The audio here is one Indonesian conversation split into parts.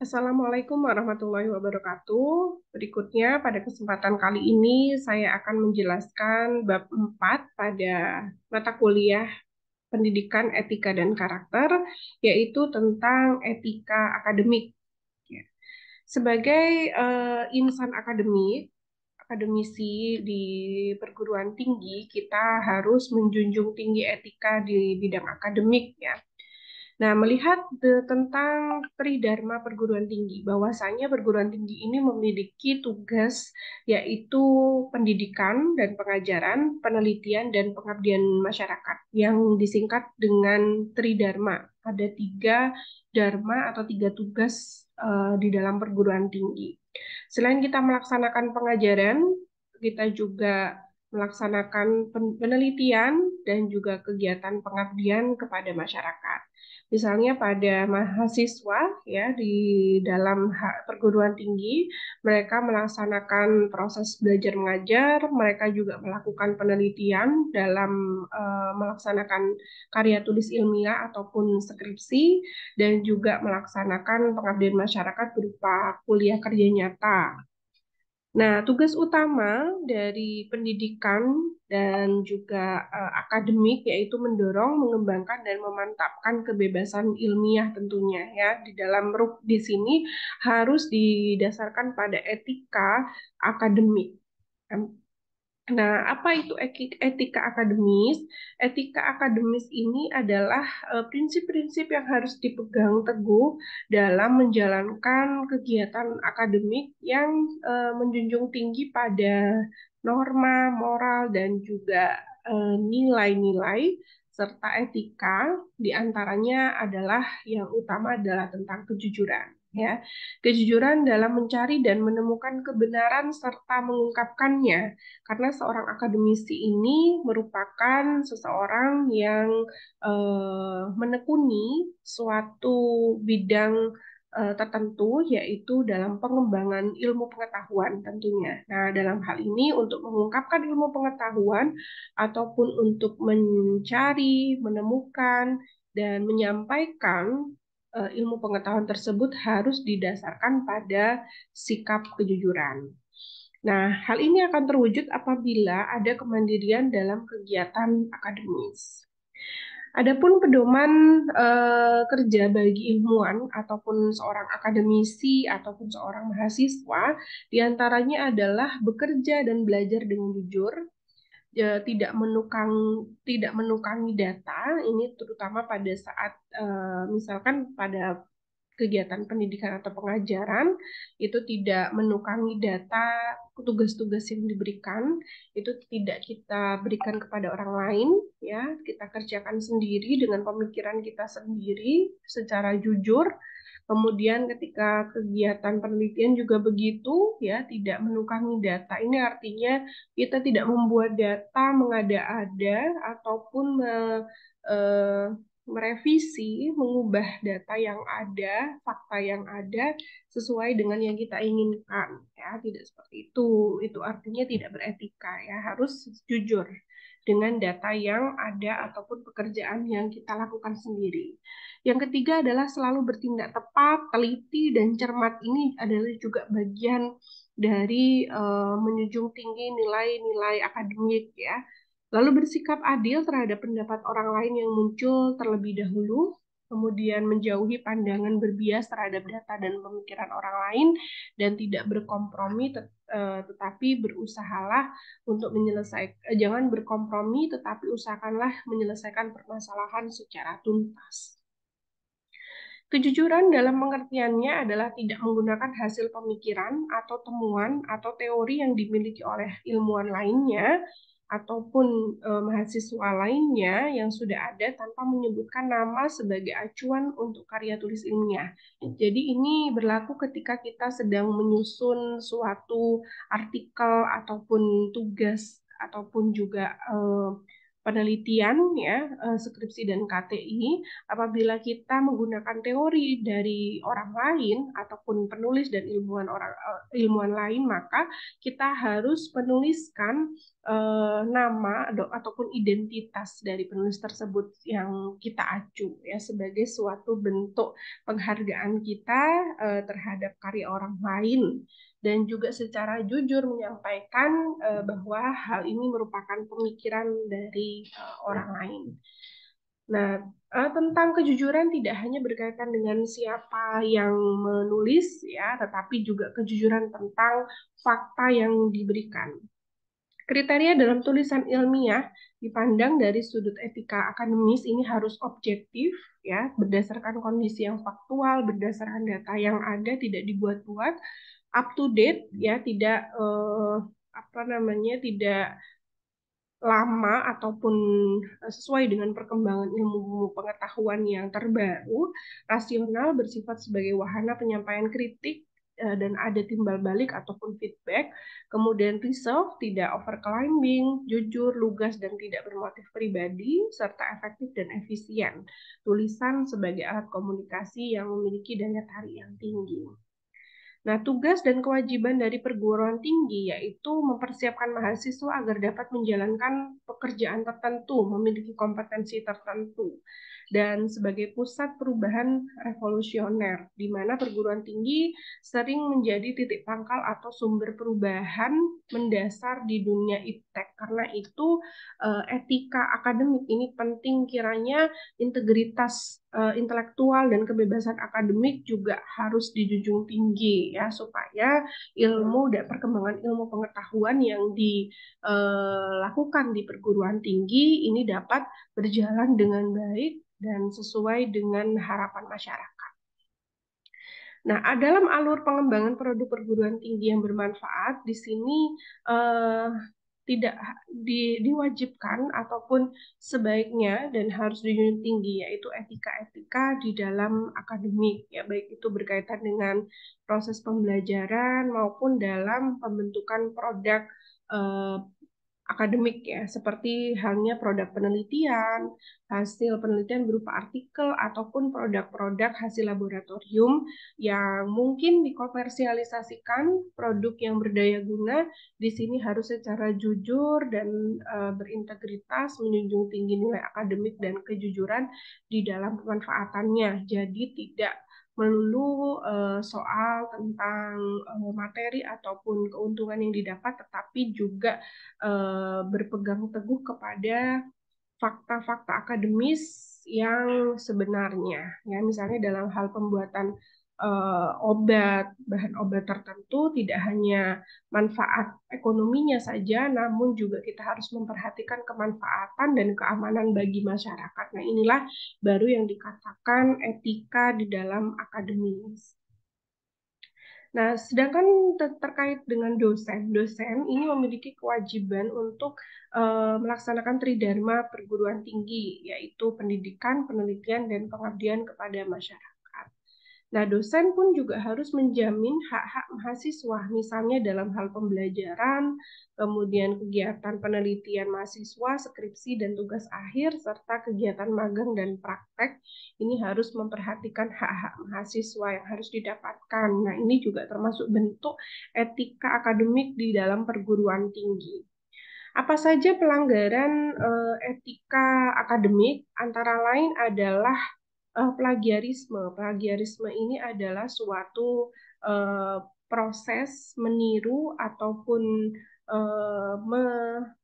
Assalamualaikum warahmatullahi wabarakatuh. Berikutnya pada kesempatan kali ini saya akan menjelaskan bab 4 pada mata kuliah pendidikan etika dan karakter yaitu tentang etika akademik. Ya. Sebagai uh, insan akademik, akademisi di perguruan tinggi kita harus menjunjung tinggi etika di bidang akademik ya Nah, melihat de, tentang tridharma perguruan tinggi, bahwasanya perguruan tinggi ini memiliki tugas yaitu pendidikan dan pengajaran, penelitian dan pengabdian masyarakat yang disingkat dengan tridharma. Ada tiga dharma atau tiga tugas uh, di dalam perguruan tinggi. Selain kita melaksanakan pengajaran, kita juga melaksanakan penelitian dan juga kegiatan pengabdian kepada masyarakat. Misalnya pada mahasiswa ya di dalam perguruan tinggi, mereka melaksanakan proses belajar mengajar, mereka juga melakukan penelitian dalam uh, melaksanakan karya tulis ilmiah ataupun skripsi dan juga melaksanakan pengabdian masyarakat berupa kuliah kerja nyata Nah, tugas utama dari pendidikan dan juga uh, akademik yaitu mendorong, mengembangkan dan memantapkan kebebasan ilmiah tentunya ya. Di dalam ruk di sini harus didasarkan pada etika akademik Nah, apa itu etika akademis? Etika akademis ini adalah eh, prinsip-prinsip yang harus dipegang teguh dalam menjalankan kegiatan akademik yang eh, menjunjung tinggi pada norma, moral, dan juga eh, nilai-nilai serta etika diantaranya adalah yang utama adalah tentang kejujuran ya kejujuran dalam mencari dan menemukan kebenaran serta mengungkapkannya karena seorang akademisi ini merupakan seseorang yang eh, menekuni suatu bidang eh, tertentu yaitu dalam pengembangan ilmu pengetahuan tentunya. Nah, dalam hal ini untuk mengungkapkan ilmu pengetahuan ataupun untuk mencari, menemukan dan menyampaikan uh, ilmu pengetahuan tersebut harus didasarkan pada sikap kejujuran. Nah, hal ini akan terwujud apabila ada kemandirian dalam kegiatan akademis. Adapun pedoman eh, kerja bagi ilmuwan ataupun seorang akademisi ataupun seorang mahasiswa diantaranya adalah bekerja dan belajar dengan jujur, e, tidak menukang tidak menukangi data ini terutama pada saat e, misalkan pada kegiatan pendidikan atau pengajaran itu tidak menukangi data tugas-tugas yang diberikan itu tidak kita berikan kepada orang lain ya kita kerjakan sendiri dengan pemikiran kita sendiri secara jujur Kemudian ketika kegiatan penelitian juga begitu ya, tidak menukangi data. Ini artinya kita tidak membuat data mengada-ada ataupun me, e, merevisi, mengubah data yang ada, fakta yang ada sesuai dengan yang kita inginkan. Ya, tidak seperti itu. Itu artinya tidak beretika ya, harus jujur dengan data yang ada ataupun pekerjaan yang kita lakukan sendiri. Yang ketiga adalah selalu bertindak tepat, teliti, dan cermat. Ini adalah juga bagian dari uh, menjunjung tinggi nilai-nilai akademik ya. Lalu bersikap adil terhadap pendapat orang lain yang muncul terlebih dahulu, kemudian menjauhi pandangan berbias terhadap data dan pemikiran orang lain, dan tidak berkompromi Eh, tetapi berusahalah untuk menyelesaikan, eh, jangan berkompromi, tetapi usahakanlah menyelesaikan permasalahan secara tuntas. Kejujuran dalam pengertiannya adalah tidak menggunakan hasil pemikiran atau temuan atau teori yang dimiliki oleh ilmuwan lainnya ataupun e, mahasiswa lainnya yang sudah ada tanpa menyebutkan nama sebagai acuan untuk karya tulis ilmiah. Jadi ini berlaku ketika kita sedang menyusun suatu artikel ataupun tugas ataupun juga e, penelitian ya eh, skripsi dan KTI apabila kita menggunakan teori dari orang lain ataupun penulis dan ilmuwan orang eh, ilmuwan lain maka kita harus menuliskan eh, nama ataupun identitas dari penulis tersebut yang kita acu ya sebagai suatu bentuk penghargaan kita eh, terhadap karya orang lain dan juga secara jujur menyampaikan uh, bahwa hal ini merupakan pemikiran dari uh, orang lain. Nah, uh, tentang kejujuran tidak hanya berkaitan dengan siapa yang menulis ya, tetapi juga kejujuran tentang fakta yang diberikan. Kriteria dalam tulisan ilmiah dipandang dari sudut etika akademis ini harus objektif ya, berdasarkan kondisi yang faktual, berdasarkan data yang ada, tidak dibuat-buat, up to date hmm. ya tidak eh, apa namanya tidak lama ataupun eh, sesuai dengan perkembangan ilmu pengetahuan yang terbaru, rasional bersifat sebagai wahana penyampaian kritik eh, dan ada timbal balik ataupun feedback. Kemudian reserve, tidak over climbing, jujur, lugas, dan tidak bermotif pribadi, serta efektif dan efisien. Tulisan sebagai alat komunikasi yang memiliki daya tarik yang tinggi. Nah, tugas dan kewajiban dari perguruan tinggi yaitu mempersiapkan mahasiswa agar dapat menjalankan pekerjaan tertentu, memiliki kompetensi tertentu, dan sebagai pusat perubahan revolusioner, di mana perguruan tinggi sering menjadi titik pangkal atau sumber perubahan mendasar di dunia iptek. Karena itu, eh, etika akademik ini penting kiranya integritas uh, intelektual dan kebebasan akademik juga harus dijunjung tinggi ya supaya ilmu dan perkembangan ilmu pengetahuan yang dilakukan eh, di perguruan tinggi ini dapat berjalan dengan baik dan sesuai dengan harapan masyarakat. Nah, dalam alur pengembangan produk perguruan tinggi yang bermanfaat, di sini eh, tidak di, diwajibkan ataupun sebaiknya dan harus dijunjung tinggi yaitu etika-etika di dalam akademik ya baik itu berkaitan dengan proses pembelajaran maupun dalam pembentukan produk eh, akademik ya, seperti halnya produk penelitian, hasil penelitian berupa artikel ataupun produk-produk hasil laboratorium yang mungkin dikomersialisasikan produk yang berdaya guna di sini harus secara jujur dan e, berintegritas menjunjung tinggi nilai akademik dan kejujuran di dalam pemanfaatannya. Jadi tidak melulu eh, soal tentang eh, materi ataupun keuntungan yang didapat, tetapi juga eh, berpegang teguh kepada fakta-fakta akademis yang sebenarnya. Ya, misalnya dalam hal pembuatan uh, obat, bahan obat tertentu tidak hanya manfaat ekonominya saja, namun juga kita harus memperhatikan kemanfaatan dan keamanan bagi masyarakat. Nah, inilah baru yang dikatakan etika di dalam akademis. Nah, sedangkan ter terkait dengan dosen, dosen ini memiliki kewajiban untuk uh, melaksanakan tridharma perguruan tinggi, yaitu pendidikan, penelitian, dan pengabdian kepada masyarakat. Nah, dosen pun juga harus menjamin hak-hak mahasiswa, misalnya dalam hal pembelajaran, kemudian kegiatan penelitian mahasiswa, skripsi, dan tugas akhir, serta kegiatan magang dan praktek. Ini harus memperhatikan hak-hak mahasiswa yang harus didapatkan. Nah, ini juga termasuk bentuk etika akademik di dalam perguruan tinggi. Apa saja pelanggaran eh, etika akademik? Antara lain adalah uh, plagiarisme. Plagiarisme ini adalah suatu uh, proses meniru ataupun uh, me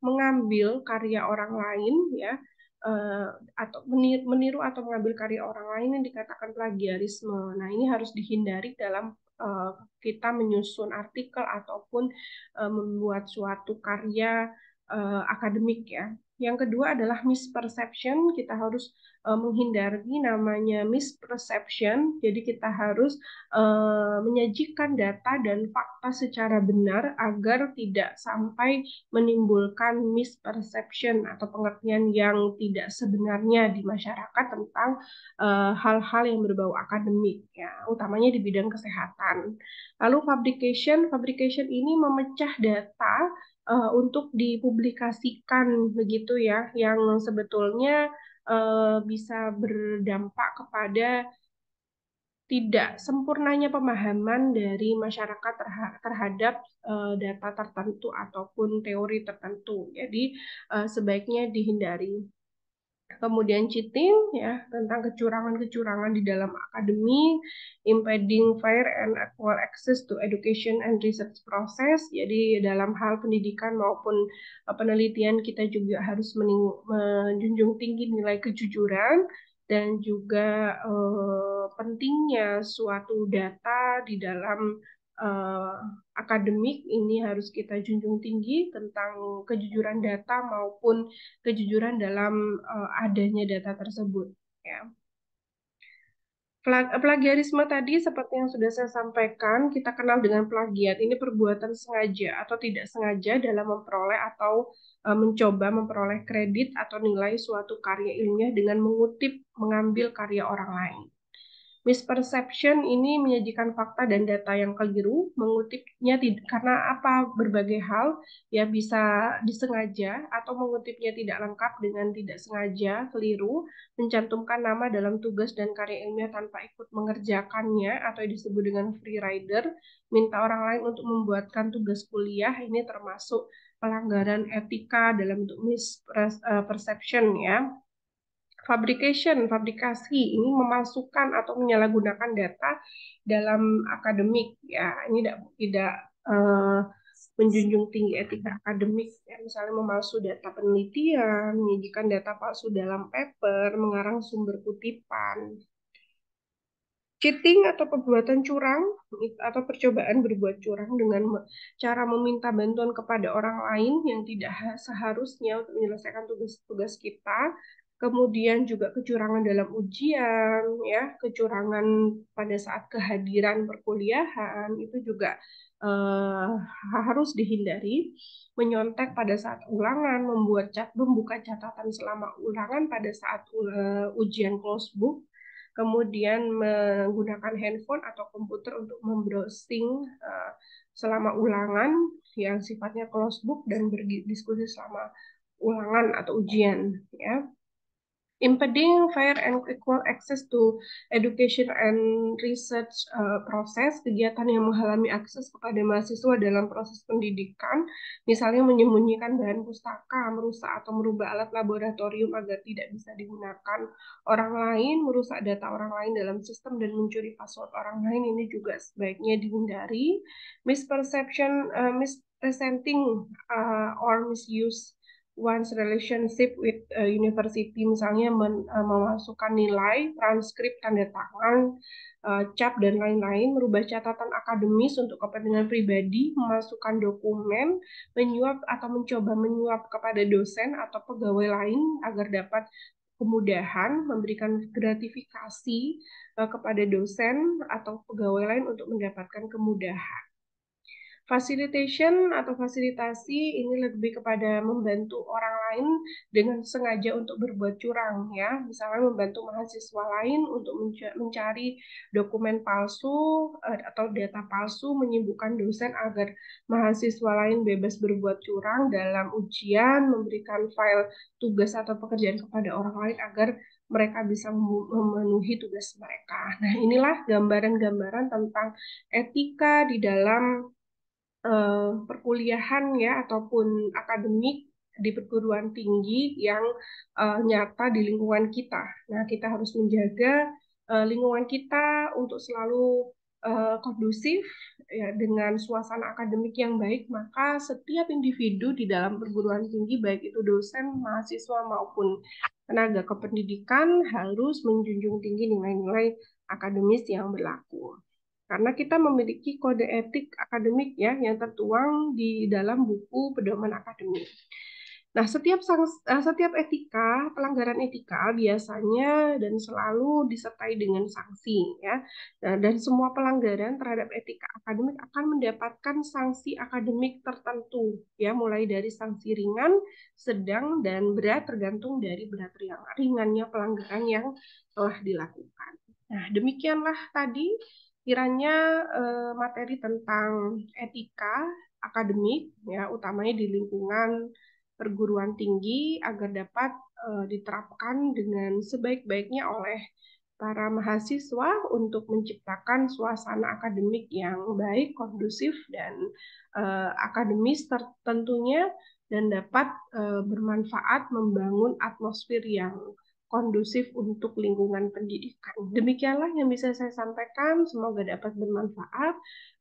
mengambil karya orang lain ya uh, atau meniru, meniru atau mengambil karya orang lain yang dikatakan plagiarisme. Nah, ini harus dihindari dalam uh, kita menyusun artikel ataupun uh, membuat suatu karya uh, akademik ya. Yang kedua adalah misperception. Kita harus uh, eh, menghindari namanya misperception. Jadi kita harus uh, menyajikan data dan fakta secara benar agar tidak sampai menimbulkan misperception atau pengertian yang tidak sebenarnya di masyarakat tentang eh, hal-hal uh, yang berbau akademik, ya, utamanya di bidang kesehatan. Lalu fabrication, fabrication ini memecah data uh, untuk dipublikasikan begitu ya yang sebetulnya uh, bisa berdampak kepada tidak sempurnanya pemahaman dari masyarakat terha terhadap uh, data tertentu ataupun teori tertentu. Jadi uh, sebaiknya dihindari kemudian cheating ya tentang kecurangan-kecurangan di dalam akademi, impeding fair and equal access to education and research process. Jadi dalam hal pendidikan maupun eh, penelitian kita juga harus menjunjung tinggi nilai kejujuran dan juga eh, pentingnya suatu data di dalam uh, akademik ini harus kita junjung tinggi tentang kejujuran data maupun kejujuran dalam uh, adanya data tersebut ya. Plagiarisme tadi seperti yang sudah saya sampaikan, kita kenal dengan plagiat. Ini perbuatan sengaja atau tidak sengaja dalam memperoleh atau eh, mencoba memperoleh kredit atau nilai suatu karya ilmiah dengan mengutip, mengambil karya orang lain. Misperception ini menyajikan fakta dan data yang keliru, mengutipnya tidak, karena apa berbagai hal ya bisa disengaja atau mengutipnya tidak lengkap dengan tidak sengaja, keliru, mencantumkan nama dalam tugas dan karya ilmiah tanpa ikut mengerjakannya atau disebut dengan free rider, minta orang lain untuk membuatkan tugas kuliah ini termasuk pelanggaran etika dalam bentuk misperception eh, ya fabrication, fabrikasi ini memasukkan atau menyalahgunakan data dalam akademik ya ini tidak tidak uh, menjunjung tinggi etika akademik ya misalnya memalsu data penelitian, menyajikan data palsu dalam paper, mengarang sumber kutipan. Cheating atau perbuatan curang atau percobaan berbuat curang dengan cara meminta bantuan kepada orang lain yang tidak seharusnya untuk menyelesaikan tugas-tugas kita kemudian juga kecurangan dalam ujian, ya, kecurangan pada saat kehadiran perkuliahan itu juga uh, harus dihindari. Menyontek pada saat ulangan, membuat cat, membuka catatan selama ulangan pada saat uh, ujian close book, kemudian menggunakan handphone atau komputer untuk membrowsing eh, selama ulangan yang sifatnya close book dan berdiskusi selama ulangan atau ujian, ya impeding fair and equal access to education and research uh, eh, process, kegiatan yang mengalami akses kepada mahasiswa dalam proses pendidikan, misalnya menyembunyikan bahan pustaka, merusak atau merubah alat laboratorium agar tidak bisa digunakan orang lain, merusak data orang lain dalam sistem dan mencuri password orang lain ini juga sebaiknya dihindari. Misperception, uh, mispresenting uh, or misuse one's relationship with a university misalnya men, uh, memasukkan nilai, transkrip tanda tangan, uh, cap dan lain-lain, merubah catatan akademis untuk kepentingan pribadi, memasukkan dokumen, menyuap atau mencoba menyuap kepada dosen atau pegawai lain agar dapat kemudahan, memberikan gratifikasi uh, kepada dosen atau pegawai lain untuk mendapatkan kemudahan. Facilitation atau fasilitasi ini lebih kepada membantu orang lain dengan sengaja untuk berbuat curang ya. Misalnya membantu mahasiswa lain untuk mencari dokumen palsu eh, atau data palsu menyibukkan dosen agar mahasiswa lain bebas berbuat curang dalam ujian, memberikan file tugas atau pekerjaan kepada orang lain agar mereka bisa memenuhi tugas mereka. Nah, inilah gambaran-gambaran tentang etika di dalam Eh, perkuliahan ya ataupun akademik di perguruan tinggi yang uh, nyata di lingkungan kita. Nah, kita harus menjaga uh, lingkungan kita untuk selalu uh, kondusif ya dengan suasana akademik yang baik, maka setiap individu di dalam perguruan tinggi baik itu dosen, mahasiswa maupun tenaga kependidikan harus menjunjung tinggi nilai-nilai akademis yang berlaku. Karena kita memiliki kode etik akademik ya yang tertuang di dalam buku pedoman akademik. Nah, setiap eh, setiap etika, pelanggaran etika biasanya dan selalu disertai dengan sanksi ya. Nah, dan semua pelanggaran terhadap etika akademik akan mendapatkan sanksi akademik tertentu ya, mulai dari sanksi ringan, sedang dan berat tergantung dari berat ringannya pelanggaran yang telah dilakukan. Nah, demikianlah tadi kiranya eh, materi tentang etika akademik ya utamanya di lingkungan perguruan tinggi agar dapat eh, diterapkan dengan sebaik-baiknya oleh para mahasiswa untuk menciptakan suasana akademik yang baik, kondusif dan eh, akademis tentunya dan dapat eh, bermanfaat membangun atmosfer yang kondusif untuk lingkungan pendidikan. Demikianlah yang bisa saya sampaikan. Semoga dapat bermanfaat.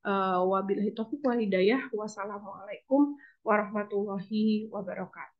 Uh, wabillahi taufiq hidayah. Wassalamualaikum warahmatullahi wabarakatuh.